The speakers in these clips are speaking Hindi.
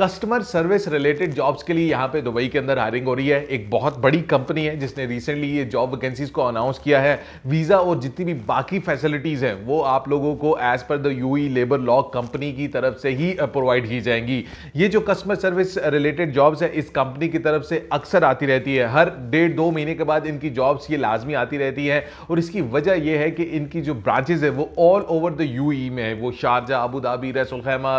कस्टमर सर्विस रिलेटेड जॉब्स के लिए यहाँ पे दुबई के अंदर हायरिंग हो रही है एक बहुत बड़ी कंपनी है जिसने रिसेंटली ये जॉब वैकेंसीज को अनाउंस किया है वीज़ा और जितनी भी बाकी फैसिलिटीज़ हैं वो आप लोगों को as per the UAE labour law company की तरफ से ही प्रोवाइड की जाएंगी ये जो कस्टमर सर्विस रिलेटेड जॉब्स है इस कंपनी की तरफ से अक्सर आती रहती है हर डेढ़ दो महीने के बाद इनकी जॉब्स ये लाजमी आती रहती हैं और इसकी वजह यह है कि इनकी जो ब्रांचेज है वो ऑल ओवर द यू में है वो Sharjah Abu Dhabi Ras al Khaimah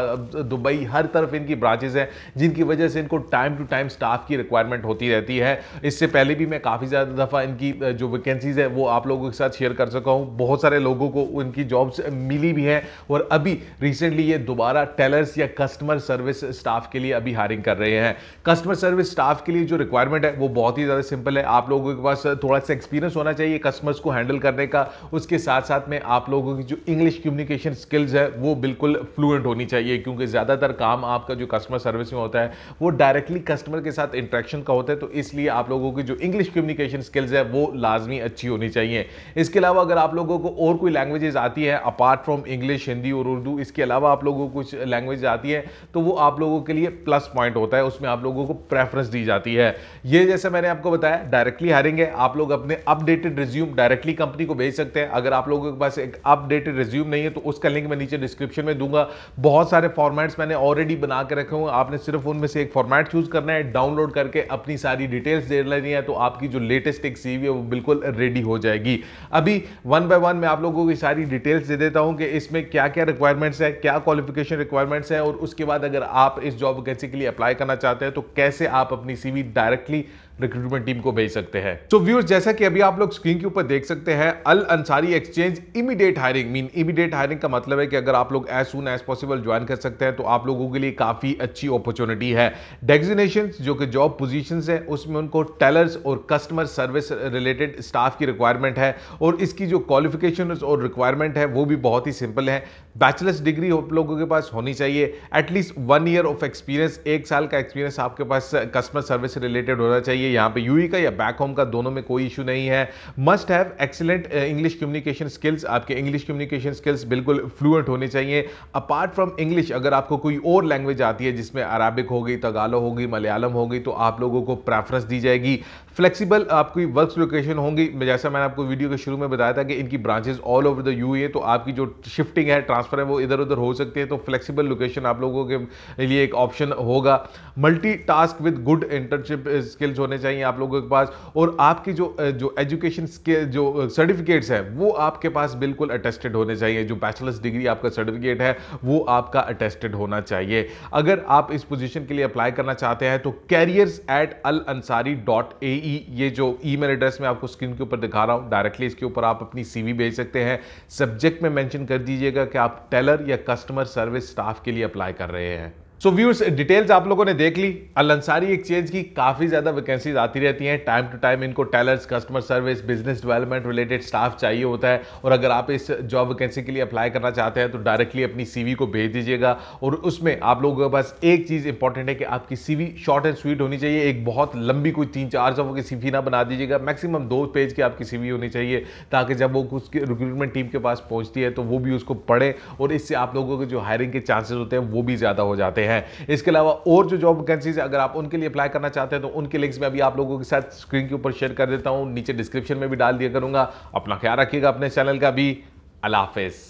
Dubai हर तरफ इनकी ब्रांचेज चैलेंजेस हैं जिनकी वजह से इनको टाइम टू टाइम स्टाफ की रिक्वायरमेंट होती रहती है इससे पहले भी मैं काफ़ी ज़्यादा दफ़ा इनकी जो वैकेंसीज़ है वो आप लोगों के साथ शेयर कर सका हूँ बहुत सारे लोगों को उनकी जॉब्स मिली भी हैं और अभी रिसेंटली ये दोबारा टेलर्स या कस्टमर सर्विस स्टाफ के लिए अभी हायरिंग कर रहे हैं कस्टमर सर्विस स्टाफ के लिए जो रिक्वायरमेंट है वो बहुत ही ज़्यादा सिंपल है आप लोगों के पास थोड़ा सा एक्सपीरियंस होना चाहिए कस्टमर्स को हैंडल करने का उसके साथ साथ में आप लोगों की जो इंग्लिश कम्युनिकेशन स्किल्स है वो बिल्कुल फ्लुएंट होनी चाहिए क्योंकि ज़्यादातर काम आपका जो कस्टमर सर्विस में होता है वो डायरेक्टली कस्टमर के साथ इंट्रैक्शन का होता है तो इसलिए आप लोगों की जो इंग्लिश कम्युनिकेशन स्किल्स है वो लाजमी अच्छी होनी चाहिए इसके अलावा अगर आप लोगों को और कोई लैंग्वेजेस आती है अपार्ट फ्रॉम इंग्लिश हिंदी और उर्दू इसके अलावा आप लोगों को कुछ लैंग्वेज आती है तो वो आप लोगों के लिए प्लस पॉइंट होता है उसमें आप लोगों को प्रेफरेंस दी जाती है ये जैसे मैंने आपको बताया डायरेक्टली हायरिंग है आप लोग अपने अपडेटेड रिज्यूम डायरेक्टली कंपनी को भेज सकते हैं अगर आप लोगों के पास एक अपडेटेड रिज्यूम नहीं है तो उसका लिंक मैं नीचे डिस्क्रिप्शन में दूंगा बहुत सारे फॉर्मेट्स मैंने ऑलरेडी बना के रखे हूँ आपने सिर्फ उनमें से एक फॉर्मेट चूज करना है डाउनलोड करके अपनी सारी डिटेल्स दे लेनी है तो आपकी जो लेटेस्ट एक सी है वो बिल्कुल रेडी हो जाएगी अभी वन बाय वन मैं आप लोगों की सारी डिटेल्स दे देता हूँ कि इसमें क्या क्या रिक्वायरमेंट्स है क्या क्वालिफिकेशन रिक्वायरमेंट्स है और उसके बाद अगर आप इस जॉब वैकेंसी के लिए अप्लाई करना चाहते हैं तो कैसे आप अपनी सी डायरेक्टली रिक्रूटमेंट टीम को भेज सकते हैं तो व्यूअर्स जैसा कि अभी आप लोग स्क्रीन के ऊपर देख सकते हैं Al Ansari Exchange immediate hiring mean immediate hiring का मतलब है कि अगर आप लोग as soon as possible join कर सकते हैं तो आप लोगों के लिए काफ़ी अच्छी अपॉर्चुनिटी है डेजिग्नेशन जो कि जॉब पोजिशन है उसमें उनको टेलर्स और कस्टमर सर्विस रिलेटेड स्टाफ की रिक्वायरमेंट है और इसकी जो क्वालिफिकेशन और रिक्वायरमेंट है वो भी बहुत ही सिंपल है बैचलर्स डिग्री आप लोगों के पास होनी चाहिए at least one year of experience एक साल का एक्सपीरियंस आपके पास कस्टमर सर्विस रिलेटेड होना चाहिए चाहिए यहाँ पे यूई e का या बैक होम का दोनों में कोई इशू नहीं है must have excellent English communication skills आपके इंग्लिश कम्युनिकेशन स्किल्स बिल्कुल फ्लुएंट होने चाहिए अपार्ट फ्रॉम इंग्लिश अगर आपको कोई और लैंग्वेज आती है जिसमें अरबिक हो गई तगालो हो गई मलयालम हो गई तो आप लोगों को प्रेफरेंस दी जाएगी फ्लेक्सिबल आपकी वर्क लोकेशन होंगी जैसा मैंने आपको वीडियो के शुरू में बताया था कि इनकी branches all over the U तो आपकी जो शिफ्टिंग है ट्रांसफर है वो इधर उधर हो सकती है तो फ्लेक्सिबल लोकेशन आप लोगों के लिए एक ऑप्शन होगा multitask with good internship skills होने होने चाहिए आप लोगों के पास और आपकी जो जो एजुकेशन के जो सर्टिफिकेट्स हैं वो आपके पास बिल्कुल अटेस्टेड होने चाहिए जो बैचलर्स डिग्री आपका सर्टिफिकेट है वो आपका अटेस्टेड होना चाहिए अगर आप इस पोजिशन के लिए अप्लाई करना चाहते हैं तो careers at Al Ansari dot A E ये जो ई मेल एड्रेस में आपको स्क्रीन के ऊपर दिखा रहा हूँ डायरेक्टली इसके ऊपर आप अपनी सी वी भेज सकते हैं सब्जेक्ट में मैंशन कर दीजिएगा कि आप टेलर या कस्टमर सर्विस स्टाफ के लिए अप्लाई कर रहे हैं सो so व्यूअर्स डिटेल्स आप लोगों ने देख ली अल अंसारी एक्सचेंज की काफ़ी ज़्यादा वैकेंसीज आती रहती हैं टाइम टू टाइम इनको tellers customer service business development related staff चाहिए होता है और अगर आप इस जॉब वैकेंसी के लिए अप्लाई करना चाहते हैं तो डायरेक्टली अपनी सीवी को भेज दीजिएगा और उसमें आप लोगों के पास एक चीज़ इंपॉर्टेंट है कि आपकी सी शॉर्ट एंड स्वीट होनी चाहिए एक बहुत लंबी कोई तीन चार सौ की सी ना बना दीजिएगा मैक्सिमम दो पेज की आपकी सी होनी चाहिए ताकि जब वो उसकी रिक्रूटमेंट टीम के पास पहुँचती है तो वो भी उसको पढ़े और इससे आप लोगों के जो हायरिंग के चांसेज होते हैं वो भी ज़्यादा हो जाते हैं हैं इसके अलावा और जो जॉब वैकेंसीज अगर आप उनके लिए अप्लाई करना चाहते हैं तो उनके लिंक्स में अभी आप लोगों के साथ स्क्रीन के ऊपर शेयर कर देता हूँ नीचे डिस्क्रिप्शन में भी डाल दिया करूंगा अपना ख्याल रखिएगा अपने चैनल का भी अलाफिज़